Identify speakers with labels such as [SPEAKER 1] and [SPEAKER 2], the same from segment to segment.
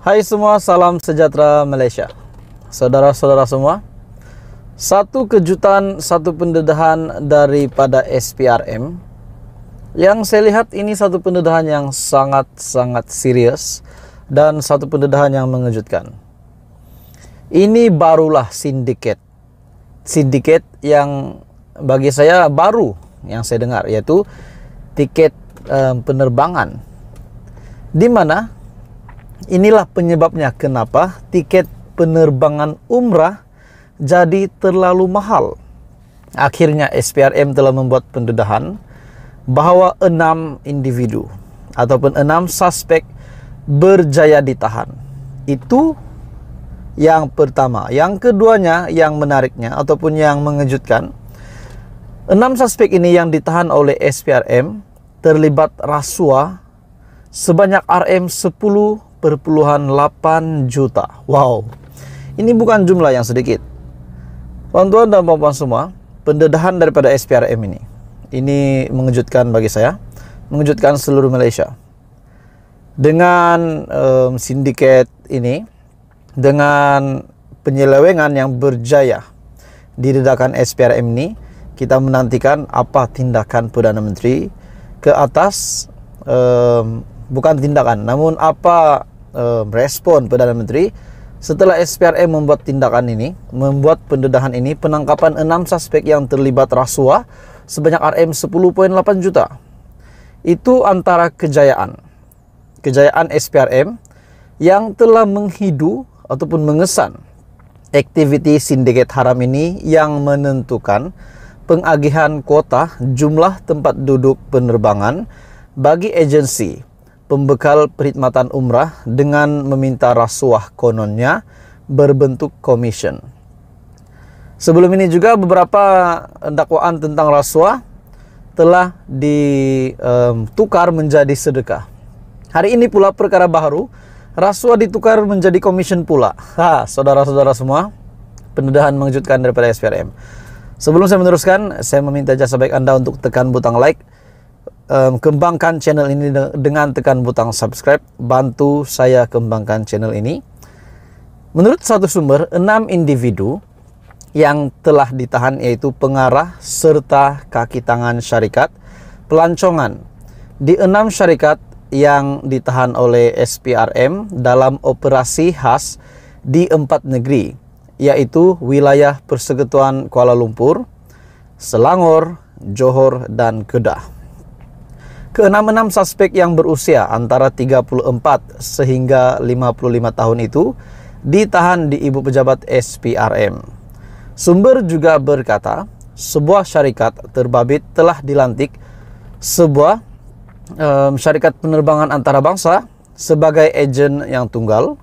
[SPEAKER 1] Hai semua, salam sejahtera Malaysia. Saudara-saudara semua, satu kejutan, satu pendedahan daripada SPRM. Yang saya lihat ini satu pendedahan yang sangat-sangat serius dan satu pendedahan yang mengejutkan. Ini barulah sindiket. Sindiket yang bagi saya baru yang saya dengar yaitu tiket um, penerbangan. Di mana Inilah penyebabnya kenapa tiket penerbangan umrah jadi terlalu mahal. Akhirnya SPRM telah membuat pendedahan bahwa enam individu ataupun enam suspek berjaya ditahan. Itu yang pertama. Yang keduanya yang menariknya ataupun yang mengejutkan, enam suspek ini yang ditahan oleh SPRM terlibat rasuah sebanyak RM 10 juta. Wow. Ini bukan jumlah yang sedikit. Tuan-tuan dan puan-puan semua, pendedahan daripada SPRM ini. Ini mengejutkan bagi saya, mengejutkan seluruh Malaysia. Dengan um, sindiket ini, dengan penyelewengan yang berjaya didedahkan SPRM ini, kita menantikan apa tindakan Perdana Menteri ke atas um, bukan tindakan, namun apa Eh, respon Perdana Menteri setelah SPRM membuat tindakan ini, membuat pendedahan ini, penangkapan 6 suspek yang terlibat rasuah sebanyak RM 10.8 juta. Itu antara kejayaan. Kejayaan SPRM yang telah menghidu ataupun mengesan aktiviti sindiket haram ini yang menentukan pengagihan kuota jumlah tempat duduk penerbangan bagi agensi pembekal perkhidmatan umrah dengan meminta rasuah kononnya berbentuk komision. Sebelum ini juga beberapa dakwaan tentang rasuah telah ditukar menjadi sedekah. Hari ini pula perkara baru, rasuah ditukar menjadi komision pula. Ha, saudara-saudara semua, pendedahan mengejutkan daripada SPRM. Sebelum saya meneruskan, saya meminta jasa baik Anda untuk tekan butang like, um, kembangkan channel ini dengan tekan butang subscribe, bantu saya kembangkan channel ini. Menurut satu sumber, enam individu yang telah ditahan yaitu pengarah serta kaki tangan syarikat pelancongan di enam syarikat yang ditahan oleh SPRM dalam operasi khas di empat negeri yaitu wilayah Persekutuan Kuala Lumpur, Selangor, Johor, dan Kedah. Keenam-enam suspek yang berusia antara 34 sehingga 55 tahun itu ditahan di ibu pejabat SPRM. Sumber juga berkata, sebuah syarikat terbabit telah dilantik sebuah um, syarikat penerbangan antarabangsa sebagai agen yang tunggal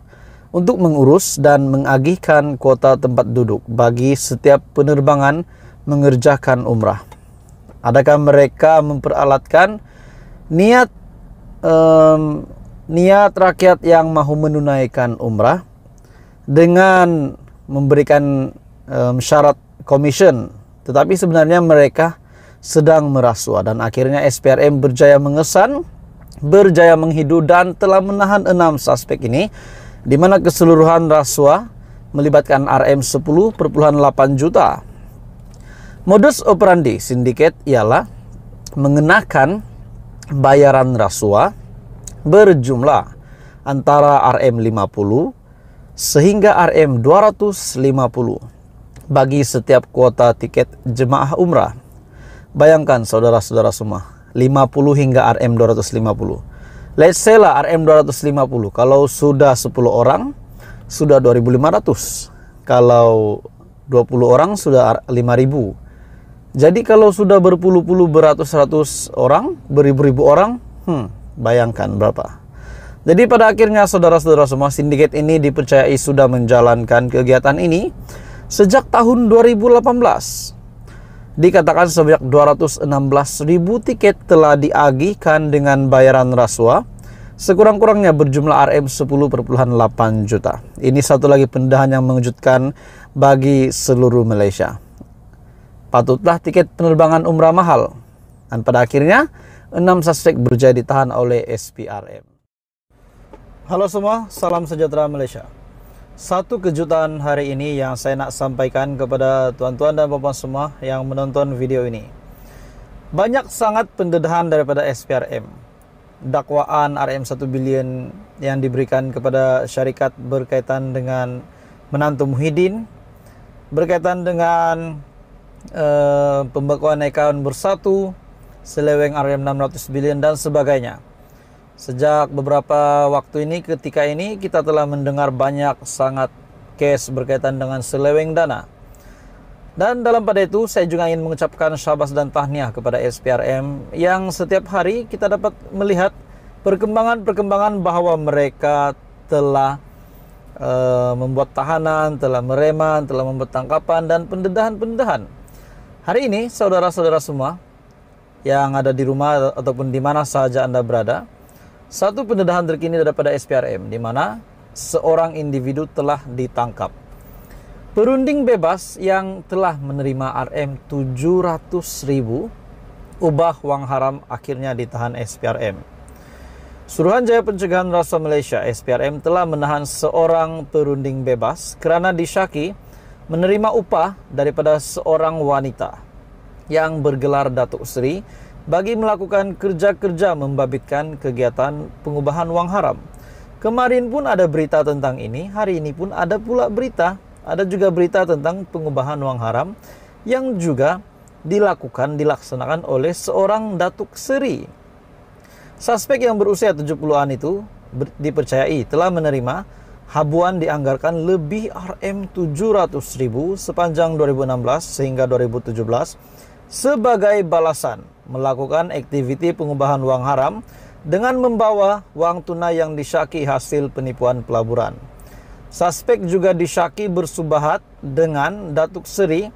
[SPEAKER 1] untuk mengurus dan mengagihkan kuota tempat duduk bagi setiap penerbangan mengerjakan umrah. Adakah mereka memperalatkan niat um, niat rakyat yang mau menunaikan umrah dengan memberikan um, syarat komision tetapi sebenarnya mereka sedang merasuah dan akhirnya SPRM berjaya mengesan berjaya menghidu dan telah menahan enam suspek ini di mana keseluruhan rasuah melibatkan RM 10,8 juta. Modus operandi sindiket ialah mengenakan bayaran rasuah berjumlah antara RM50 sehingga RM250 bagi setiap kuota tiket jemaah umrah. Bayangkan saudara-saudara semua, 50 hingga RM250. Let's say lah RM250 Kalau sudah 10 orang Sudah 2500 Kalau 20 orang sudah 5000 jadi kalau sudah berpuluh-puluh beratus-ratus orang, beribu-ribu orang, hmm, bayangkan berapa. Jadi pada akhirnya saudara-saudara semua sindiket ini dipercayai sudah menjalankan kegiatan ini sejak tahun 2018. Dikatakan sebanyak 216 ribu tiket telah diagihkan dengan bayaran rasuah sekurang-kurangnya berjumlah RM 10,8 juta. Ini satu lagi pendahan yang mengejutkan bagi seluruh Malaysia patutlah tiket penerbangan umrah mahal. Dan pada akhirnya, enam suspek berjaya ditahan oleh SPRM. Halo semua, salam sejahtera Malaysia. Satu kejutan hari ini yang saya nak sampaikan kepada tuan-tuan dan puan puan semua yang menonton video ini. Banyak sangat pendedahan daripada SPRM. Dakwaan RM1 bilion yang diberikan kepada syarikat berkaitan dengan menantu Muhyiddin, berkaitan dengan Eh, pembekuan Ekaon bersatu, seleweng rm 600 billion dan sebagainya. Sejak beberapa waktu ini ketika ini kita telah mendengar banyak sangat case berkaitan dengan seleweng dana. Dan dalam pada itu saya juga ingin mengucapkan syabas dan tahniah kepada SPRM yang setiap hari kita dapat melihat perkembangan-perkembangan bahwa mereka telah uh, membuat tahanan, telah mereman, telah membuat tangkapan dan pendedahan-pendedahan. Hari ini saudara-saudara semua yang ada di rumah ataupun di mana saja Anda berada, satu pendedahan terkini daripada SPRM di mana seorang individu telah ditangkap. Perunding bebas yang telah menerima RM 700 ribu ubah wang haram akhirnya ditahan SPRM. Suruhanjaya Pencegahan Rasuah Malaysia SPRM telah menahan seorang perunding bebas kerana disyaki menerima upah daripada seorang wanita yang bergelar Datuk Seri bagi melakukan kerja-kerja membabitkan kegiatan pengubahan wang haram. Kemarin pun ada berita tentang ini, hari ini pun ada pula berita, ada juga berita tentang pengubahan wang haram yang juga dilakukan dilaksanakan oleh seorang Datuk Seri. Suspek yang berusia 70-an itu dipercayai telah menerima Habuan dianggarkan lebih RM 700 ribu sepanjang 2016 sehingga 2017 sebagai balasan melakukan aktiviti pengubahan uang haram dengan membawa uang tunai yang disyaki hasil penipuan pelaburan. Suspek juga disyaki bersubahat dengan Datuk Seri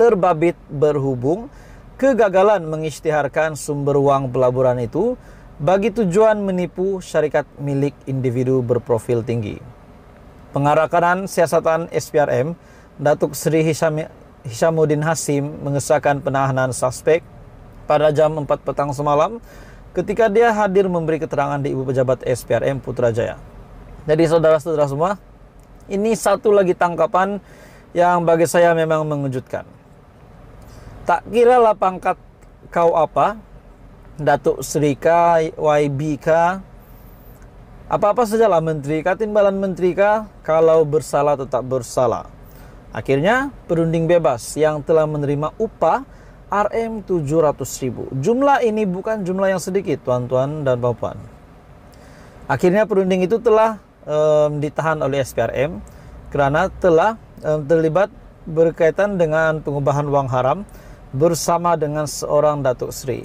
[SPEAKER 1] terbabit berhubung kegagalan mengisytiharkan sumber uang pelaburan itu bagi tujuan menipu syarikat milik individu berprofil tinggi. Pengarah kanan siasatan SPRM, Datuk Sri Hisham, Hishamuddin Hasim mengesahkan penahanan suspek pada jam 4 petang semalam ketika dia hadir memberi keterangan di Ibu Pejabat SPRM Putrajaya. Jadi saudara-saudara semua, ini satu lagi tangkapan yang bagi saya memang mengejutkan. Tak kira lah pangkat kau apa, Datuk Sri K, YBK, apa-apa sajalah menteri katin balan menteri kah kalau bersalah tetap bersalah akhirnya perunding bebas yang telah menerima upah RM 700.000 jumlah ini bukan jumlah yang sedikit tuan-tuan dan bapak akhirnya perunding itu telah um, ditahan oleh SPRM karena telah um, terlibat berkaitan dengan pengubahan uang haram bersama dengan seorang Datuk Sri.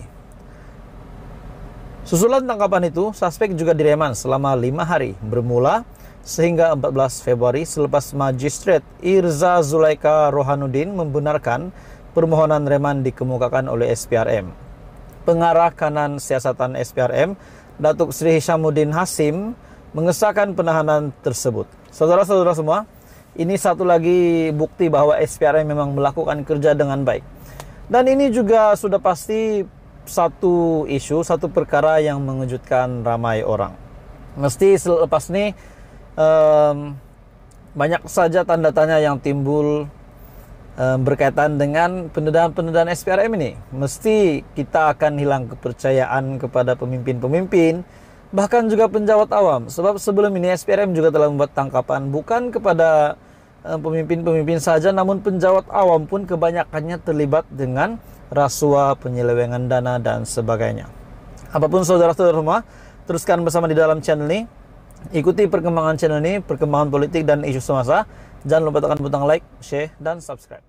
[SPEAKER 1] Susulan tangkapan itu, suspek juga direman selama lima hari bermula sehingga 14 Februari selepas Magistrate Irza Zulaika Rohanuddin membenarkan permohonan reman dikemukakan oleh SPRM. Pengarah kanan siasatan SPRM, Datuk Sri Hishamuddin Hasim, mengesahkan penahanan tersebut. Saudara-saudara semua, ini satu lagi bukti bahwa SPRM memang melakukan kerja dengan baik. Dan ini juga sudah pasti satu isu, satu perkara yang mengejutkan ramai orang. Mesti selepas ini um, banyak saja tanda tanya yang timbul um, berkaitan dengan pendedahan-pendedahan SPRM ini. Mesti kita akan hilang kepercayaan kepada pemimpin-pemimpin bahkan juga penjawat awam. Sebab sebelum ini SPRM juga telah membuat tangkapan bukan kepada pemimpin-pemimpin saja namun penjawat awam pun kebanyakannya terlibat dengan rasuah, penyelewengan dana, dan sebagainya. Apapun saudara-saudara rumah, teruskan bersama di dalam channel ini. Ikuti perkembangan channel ini, perkembangan politik dan isu semasa. Jangan lupa tekan butang like, share, dan subscribe.